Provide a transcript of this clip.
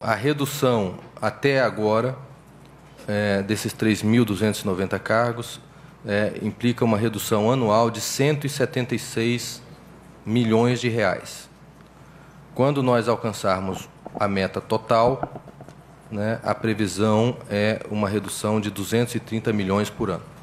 A redução até agora é, desses 3.290 cargos é, implica uma redução anual de 176 milhões de reais. Quando nós alcançarmos a meta total, né, a previsão é uma redução de 230 milhões por ano.